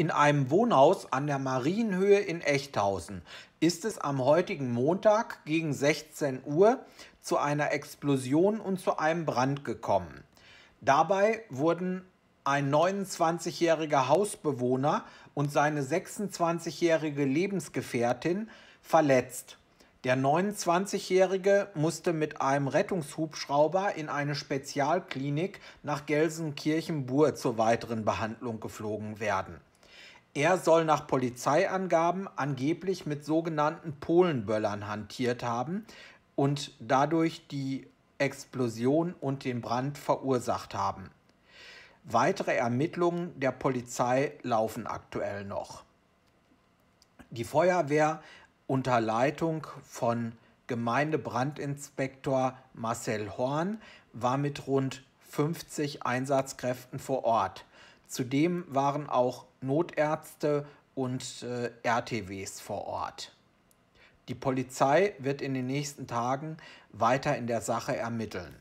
In einem Wohnhaus an der Marienhöhe in Echthausen ist es am heutigen Montag gegen 16 Uhr zu einer Explosion und zu einem Brand gekommen. Dabei wurden ein 29-jähriger Hausbewohner und seine 26-jährige Lebensgefährtin verletzt. Der 29-jährige musste mit einem Rettungshubschrauber in eine Spezialklinik nach Gelsenkirchen-Bur zur weiteren Behandlung geflogen werden. Er soll nach Polizeiangaben angeblich mit sogenannten Polenböllern hantiert haben und dadurch die Explosion und den Brand verursacht haben. Weitere Ermittlungen der Polizei laufen aktuell noch. Die Feuerwehr unter Leitung von Gemeindebrandinspektor Marcel Horn war mit rund 50 Einsatzkräften vor Ort. Zudem waren auch Notärzte und äh, RTWs vor Ort. Die Polizei wird in den nächsten Tagen weiter in der Sache ermitteln.